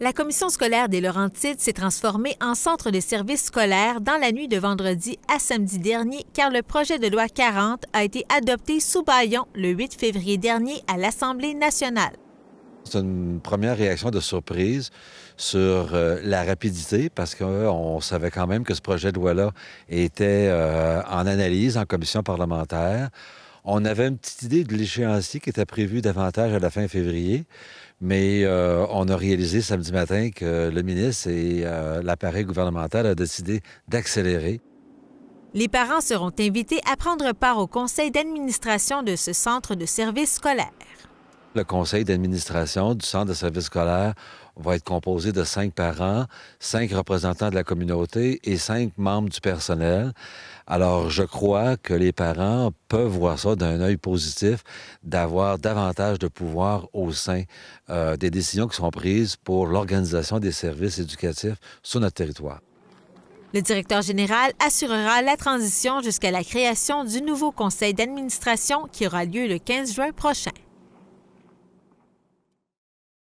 La commission scolaire des Laurentides s'est transformée en centre de services scolaires dans la nuit de vendredi à samedi dernier car le projet de loi 40 a été adopté sous baillon le 8 février dernier à l'Assemblée nationale. C'est une première réaction de surprise sur euh, la rapidité, parce qu'on savait quand même que ce projet de loi-là était euh, en analyse en commission parlementaire. On avait une petite idée de l'échéancier qui était prévu davantage à la fin février, mais euh, on a réalisé samedi matin que le ministre et l'appareil gouvernemental a décidé d'accélérer. Les parents seront invités à prendre part au conseil d'administration de ce centre de service scolaire. Le conseil d'administration du centre de services scolaires va être composé de cinq parents, cinq représentants de la communauté et cinq membres du personnel. Alors, je crois que les parents peuvent voir ça d'un œil positif, d'avoir davantage de pouvoir au sein euh, des décisions qui sont prises pour l'organisation des services éducatifs sur notre territoire. Le directeur général assurera la transition jusqu'à la création du nouveau conseil d'administration qui aura lieu le 15 juin prochain.